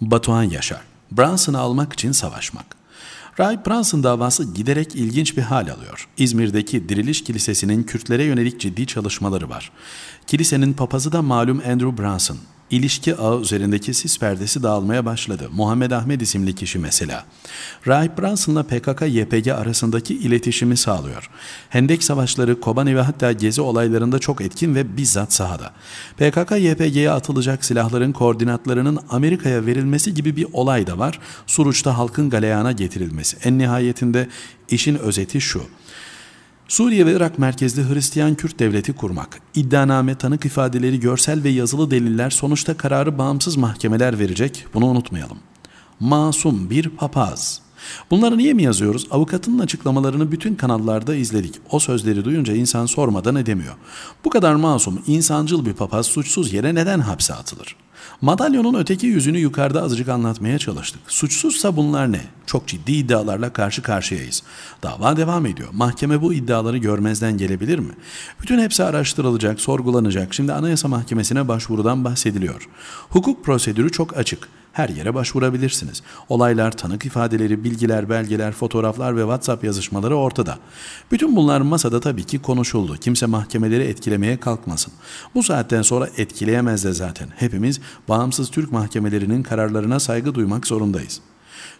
Batuhan Yaşar, Brunson'ı almak için savaşmak. Ray Branson davası giderek ilginç bir hal alıyor. İzmir'deki Diriliş Kilisesi'nin Kürtlere yönelik ciddi çalışmaları var. Kilisenin papazı da malum Andrew Branson. İlişki ağı üzerindeki sis perdesi dağılmaya başladı. Muhammed Ahmet isimli kişi mesela. Rahip Brunson'la PKK-YPG arasındaki iletişimi sağlıyor. Hendek savaşları, Kobani ve hatta Gezi olaylarında çok etkin ve bizzat sahada. PKK-YPG'ye atılacak silahların koordinatlarının Amerika'ya verilmesi gibi bir olay da var. Suruç'ta halkın galeyana getirilmesi. En nihayetinde işin özeti şu. Suriye ve Irak merkezli Hristiyan Kürt devleti kurmak, iddianame, tanık ifadeleri, görsel ve yazılı deliller sonuçta kararı bağımsız mahkemeler verecek, bunu unutmayalım. Masum bir papaz. Bunları niye mi yazıyoruz? Avukatının açıklamalarını bütün kanallarda izledik. O sözleri duyunca insan sormadan edemiyor. Bu kadar masum, insancıl bir papaz suçsuz yere neden hapse atılır? Madalyonun öteki yüzünü yukarıda azıcık anlatmaya çalıştık. Suçsuzsa bunlar ne? Çok ciddi iddialarla karşı karşıyayız. Dava devam ediyor. Mahkeme bu iddiaları görmezden gelebilir mi? Bütün hepsi araştırılacak, sorgulanacak. Şimdi Anayasa Mahkemesi'ne başvurudan bahsediliyor. Hukuk prosedürü çok açık her yere başvurabilirsiniz. Olaylar, tanık ifadeleri, bilgiler, belgeler, fotoğraflar ve WhatsApp yazışmaları ortada. Bütün bunlar masada tabii ki konuşuldu. Kimse mahkemeleri etkilemeye kalkmasın. Bu saatten sonra etkileyemez de zaten. Hepimiz bağımsız Türk mahkemelerinin kararlarına saygı duymak zorundayız.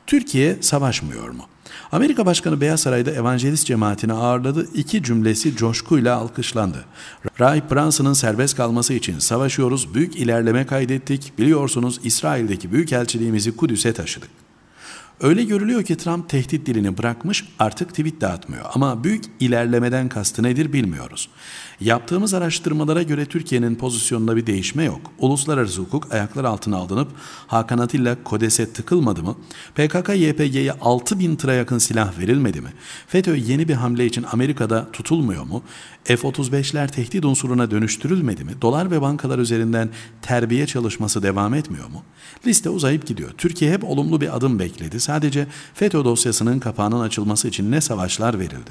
Türkiye savaşmıyor mu? Amerika Başkanı Beyaz Saray'da evangelist cemaatini ağırladı. İki cümlesi coşkuyla alkışlandı. Ray Branson'ın serbest kalması için savaşıyoruz, büyük ilerleme kaydettik. Biliyorsunuz İsrail'deki büyük elçiliğimizi Kudüs'e taşıdık. Öyle görülüyor ki Trump tehdit dilini bırakmış artık tweet dağıtmıyor. Ama büyük ilerlemeden kastı nedir bilmiyoruz. Yaptığımız araştırmalara göre Türkiye'nin pozisyonunda bir değişme yok. Uluslararası hukuk ayaklar altına alınıp Hakan Atilla Kodes'e tıkılmadı mı? PKK-YPG'ye 6 bin tıra yakın silah verilmedi mi? FETÖ yeni bir hamle için Amerika'da tutulmuyor mu? F-35'ler tehdit unsuruna dönüştürülmedi mi? Dolar ve bankalar üzerinden terbiye çalışması devam etmiyor mu? Liste uzayıp gidiyor. Türkiye hep olumlu bir adım bekledi. Sadece FETÖ dosyasının kapağının açılması için ne savaşlar verildi.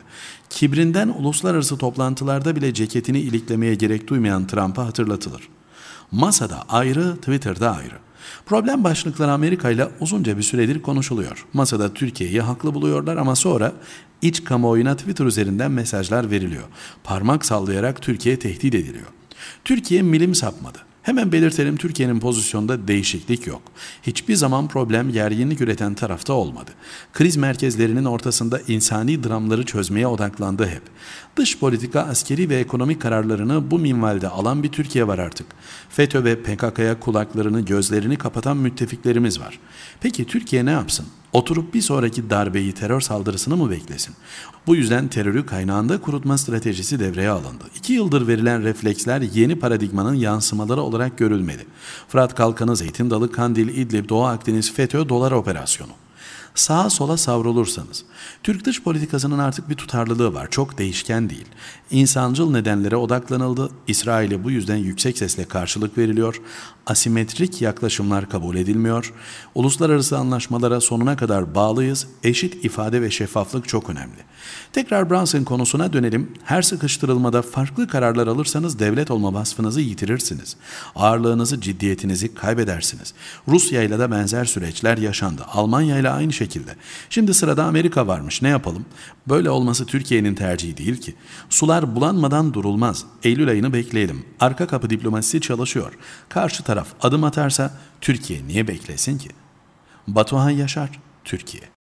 Kibrinden uluslararası toplantılarda bile ceketini iliklemeye gerek duymayan Trump'a hatırlatılır. Masada ayrı, Twitter'da ayrı. Problem başlıkları Amerika ile uzunca bir süredir konuşuluyor. Masada Türkiye'yi haklı buluyorlar ama sonra iç kamuoyuna Twitter üzerinden mesajlar veriliyor. Parmak sallayarak Türkiye tehdit ediliyor. Türkiye milim sapmadı. Hemen belirtelim Türkiye'nin pozisyonda değişiklik yok. Hiçbir zaman problem gerginlik üreten tarafta olmadı. Kriz merkezlerinin ortasında insani dramları çözmeye odaklandı hep. Dış politika, askeri ve ekonomik kararlarını bu minvalde alan bir Türkiye var artık. FETÖ ve PKK'ya kulaklarını, gözlerini kapatan müttefiklerimiz var. Peki Türkiye ne yapsın? Oturup bir sonraki darbeyi terör saldırısını mı beklesin? Bu yüzden terörü kaynağında kurutma stratejisi devreye alındı. İki yıldır verilen refleksler yeni paradigmanın yansımaları olarak görülmedi. Fırat Kalkanı, Zeytin Dalı, Kandil, İdlib, Doğu Akdeniz, FETÖ, Dolar Operasyonu sağa sola savrulursanız. Türk dış politikasının artık bir tutarlılığı var, çok değişken değil. İnsancıl nedenlere odaklanıldı, İsrail'e bu yüzden yüksek sesle karşılık veriliyor, asimetrik yaklaşımlar kabul edilmiyor, uluslararası anlaşmalara sonuna kadar bağlıyız, eşit ifade ve şeffaflık çok önemli. Tekrar Brunson konusuna dönelim, her sıkıştırılmada farklı kararlar alırsanız devlet olma vasfınızı yitirirsiniz. Ağırlığınızı, ciddiyetinizi kaybedersiniz. Rusya ile de benzer süreçler yaşandı. Almanya ile aynı şekilde şekilde. Şimdi sırada Amerika varmış ne yapalım? Böyle olması Türkiye'nin tercihi değil ki. Sular bulanmadan durulmaz. Eylül ayını bekleyelim. Arka kapı diplomasisi çalışıyor. Karşı taraf adım atarsa Türkiye niye beklesin ki? Batuhan Yaşar, Türkiye.